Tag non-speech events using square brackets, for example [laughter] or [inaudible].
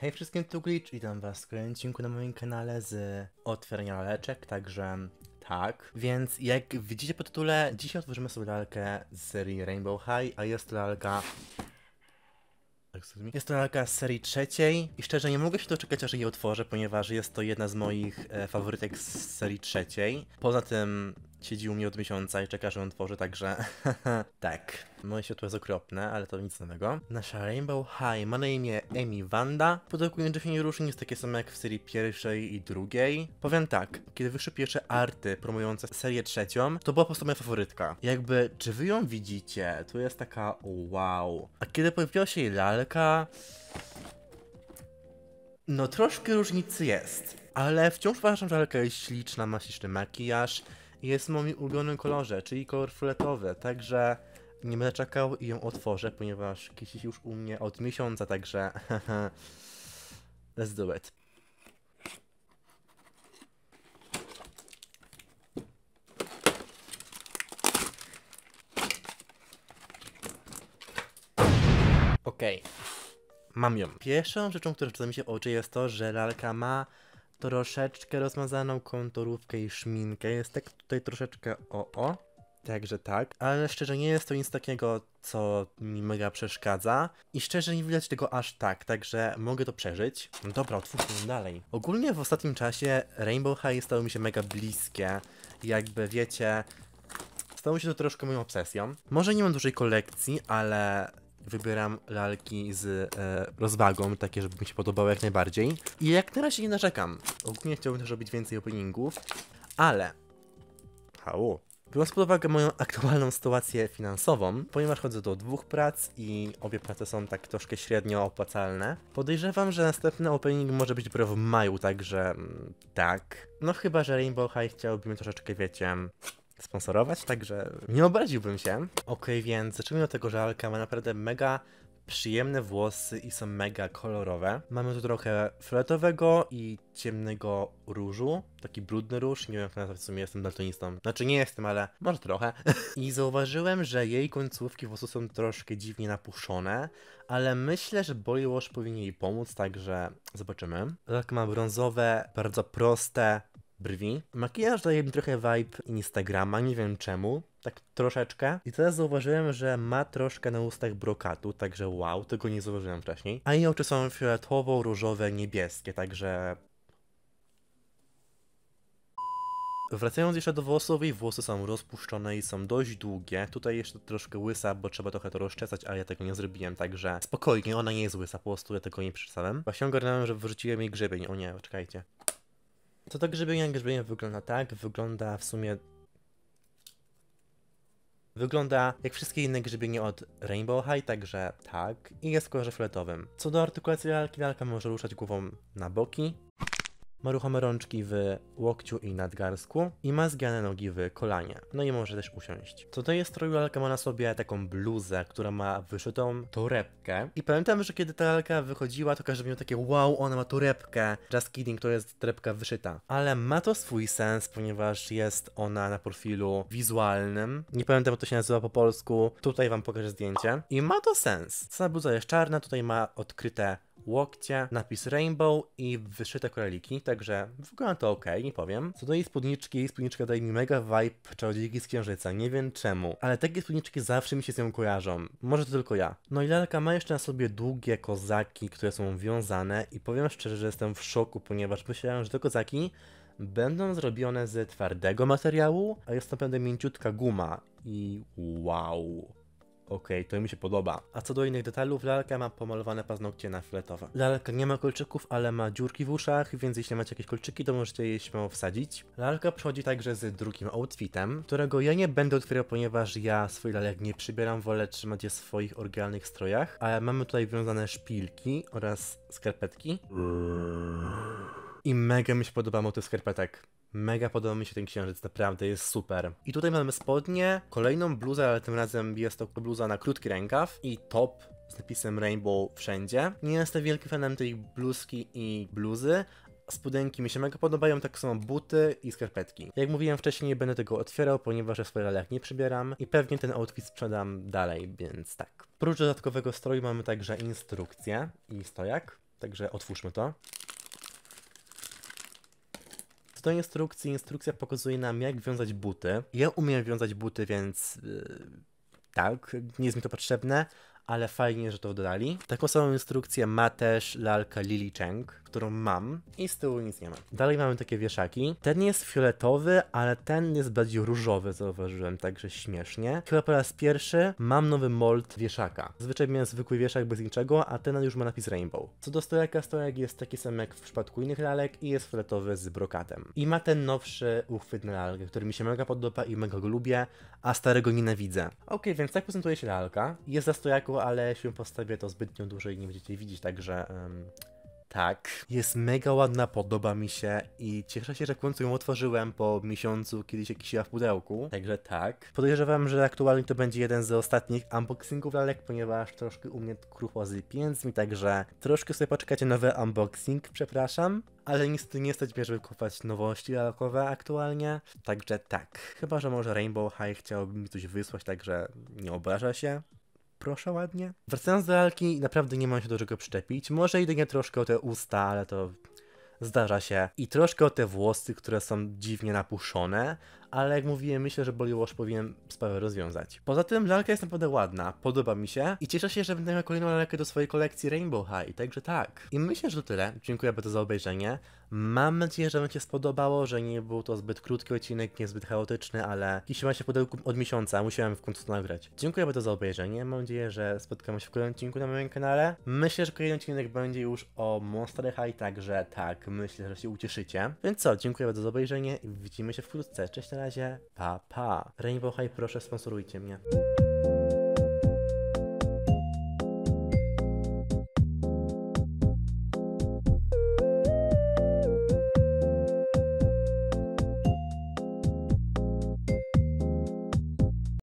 Hej wszystkim, tu Glitch, witam was w kolejnym odcinku na moim kanale z otwierania laleczek, także tak. Więc jak widzicie po tytule, dzisiaj otworzymy sobie lalkę z serii Rainbow High, a jest to lalka... Jest to lalka z serii trzeciej i szczerze nie mogę się doczekać, aż jej otworzę, ponieważ jest to jedna z moich e, faworytek z serii trzeciej. Poza tym siedzi u mnie od miesiąca i czeka, że on tworzy, także [laughs] tak. Moje światło jest okropne, ale to nic nowego. Nasza Rainbow High ma na imię Amy Wanda. Pudełko nie różni jest takie samo jak w serii pierwszej i drugiej. Powiem tak, kiedy wyszły pierwsze arty promujące serię trzecią, to była po prostu moja faworytka. Jakby, czy wy ją widzicie? Tu jest taka wow. A kiedy pojawiła się jej lalka... No troszkę różnicy jest, ale wciąż uważam, że lalka jest śliczna, ma śliczny makijaż, jest w moim ulubionym kolorze, czyli kolor fioletowy, także nie będę czekał i ją otworzę, ponieważ kisi już u mnie od miesiąca, także [laughs] let's do it. Okej, okay. mam ją. Pierwszą rzeczą, która rzuca mi się w oczy jest to, że lalka ma troszeczkę rozmazaną konturówkę i szminkę. Jest tak tutaj troszeczkę o o Także tak, ale szczerze nie jest to nic takiego, co mi mega przeszkadza i szczerze nie widać tego aż tak, także mogę to przeżyć. No dobra, otwórzmy dalej. Ogólnie w ostatnim czasie Rainbow High stało mi się mega bliskie, jakby wiecie, stało się to troszkę moją obsesją. Może nie mam dużej kolekcji, ale wybieram lalki z e, rozwagą, takie, żeby mi się podobały jak najbardziej. I jak na razie nie narzekam. Ogólnie chciałbym też robić więcej openingów, ale... hało. Biorąc pod uwagę moją aktualną sytuację finansową, ponieważ chodzę do dwóch prac i obie prace są tak troszkę średnio opłacalne, podejrzewam, że następny opening może być dopiero w maju, także mm, tak. No chyba, że Rainbow High chciałbym troszeczkę, wiecie, sponsorować, także nie obraziłbym się. Ok, więc zacznijmy od tego, że Alka ma naprawdę mega przyjemne włosy i są mega kolorowe. Mamy tu trochę fioletowego i ciemnego różu, taki brudny róż, nie wiem jak to nazwać w sumie, jestem daltonistą. Znaczy nie jestem, ale może trochę. [laughs] I zauważyłem, że jej końcówki włosów są troszkę dziwnie napuszczone, ale myślę, że body wash powinien jej pomóc, także zobaczymy. Alka ma brązowe, bardzo proste, brwi. Makijaż daje mi trochę vibe Instagrama, nie wiem czemu, tak troszeczkę. I teraz zauważyłem, że ma troszkę na ustach brokatu, także wow, tego nie zauważyłem wcześniej. A jej oczy są fioletowo, różowe, niebieskie, także... Wracając jeszcze do włosów, jej włosy są rozpuszczone i są dość długie. Tutaj jeszcze troszkę łysa, bo trzeba trochę to rozczesać, ale ja tego nie zrobiłem, także spokojnie, ona nie jest łysa, po prostu ja tego nie przeczytałem. Właśnie ogarnąłem, że wyrzuciłem jej grzebień, o nie, czekajcie. To do grzebienia grzebienia wygląda tak, wygląda w sumie... Wygląda jak wszystkie inne grzybienie od Rainbow High, także tak, i jest kolorze fioletowym. Co do artykulacji lalki, lalka może ruszać głową na boki, ma ruchome rączki w łokciu i nadgarsku i ma zgiane nogi w kolanie. No i może też usiąść. Co to jest? stroju lalka ma na sobie taką bluzę, która ma wyszytą torebkę. I pamiętam, że kiedy ta lalka wychodziła, to każdy miał takie wow, ona ma torebkę. Just kidding, to jest torebka wyszyta. Ale ma to swój sens, ponieważ jest ona na profilu wizualnym. Nie pamiętam, jak to się nazywa po polsku. Tutaj wam pokażę zdjęcie. I ma to sens. Sama bluza jest czarna, tutaj ma odkryte łokcie, napis Rainbow i wyszyte koraliki, także wygląda to ok, nie powiem. Co do jej spódniczki, jej spódniczka daje mi mega vibe czarodziejki z księżyca, nie wiem czemu, ale takie spódniczki zawsze mi się z nią kojarzą, może to tylko ja. No i lalka ma jeszcze na sobie długie kozaki, które są wiązane i powiem szczerze, że jestem w szoku, ponieważ myślałem, że te kozaki będą zrobione z twardego materiału, a jest naprawdę mięciutka guma i wow. Okej, okay, to mi się podoba. A co do innych detalów, lalka ma pomalowane paznokcie na fioletowo. Lalka nie ma kolczyków, ale ma dziurki w uszach, więc jeśli macie jakieś kolczyki, to możecie je śmiało wsadzić. Lalka przychodzi także z drugim outfitem, którego ja nie będę otwierał, ponieważ ja swój lalek nie przybieram, wolę trzymać je w swoich oryginalnych strojach. Ale mamy tutaj wiązane szpilki oraz skarpetki. I mega mi się podoba motyw skarpetek. Mega podoba mi się ten księżyc, naprawdę jest super. I tutaj mamy spodnie, kolejną bluzę, ale tym razem jest to bluza na krótki rękaw i top z napisem Rainbow wszędzie. Nie jestem wielkim fanem tej bluzki i bluzy, spodenki mi się mega podobają, tak samo buty i skarpetki. Jak mówiłem wcześniej, będę tego otwierał, ponieważ w swoje nie przybieram i pewnie ten outfit sprzedam dalej, więc tak. Prócz dodatkowego stroju mamy także instrukcję i stojak, także otwórzmy to. W tej instrukcji instrukcja pokazuje nam, jak wiązać buty. Ja umiem wiązać buty, więc yy, tak, nie jest mi to potrzebne, ale fajnie, że to dodali. Taką samą instrukcję ma też lalka Lily Cheng, którą mam i z tyłu nic nie ma. Dalej mamy takie wieszaki. Ten jest fioletowy, ale ten jest bardziej różowy, zauważyłem, także śmiesznie. Chyba po raz pierwszy mam nowy mold wieszaka. Zwyczaj miałem zwykły wieszak bez niczego, a ten już ma napis Rainbow. Co do stojaka, stojak jest taki sam jak w przypadku innych lalek i jest fioletowy z brokatem. I ma ten nowszy uchwyt na lalkę, który mi się mega podoba i mega go lubię, a starego nienawidzę. Ok, więc tak prezentuje się lalka. Jest za stojaku, ale się postawię to zbytnio dłużej, i nie będziecie widzieć, także... Um tak. Jest mega ładna, podoba mi się i cieszę się, że w końcu ją otworzyłem po miesiącu, kiedy się kisiła w pudełku. Także tak. Podejrzewam, że aktualnie to będzie jeden z ostatnich unboxingów lalek, ponieważ troszkę u mnie krucho z pieniędzmi, także troszkę sobie poczekacie nowy unboxing, przepraszam. Ale niestety nie stać mnie, żeby kupować nowości lalkowe aktualnie, także tak. Chyba, że może Rainbow High chciałoby mi coś wysłać, także nie obraża się proszę ładnie. Wracając do lalki, naprawdę nie mam się do czego przyczepić. Może jedynie troszkę o te usta, ale to zdarza się. I troszkę o te włosy, które są dziwnie napuszone, ale jak mówiłem, myślę, że Bollywood powinien sprawę rozwiązać. Poza tym lalka jest naprawdę ładna, podoba mi się i cieszę się, że będę miał kolejną lalkę do swojej kolekcji Rainbow High, także tak. I myślę, że to tyle. Dziękuję bardzo za obejrzenie. Mam nadzieję, że Wam się spodobało, że nie był to zbyt krótki odcinek, niezbyt chaotyczny, ale jeśli się pudełku od miesiąca, musiałem w końcu to nagrać. Dziękuję bardzo za obejrzenie, mam nadzieję, że spotkamy się w kolejnym odcinku na moim kanale. Myślę, że kolejny odcinek będzie już o Monster High, także tak, myślę, że się ucieszycie. Więc co, dziękuję bardzo za obejrzenie i widzimy się wkrótce. Cześć! razie pa pa. Rainbow High proszę sponsorujcie mnie.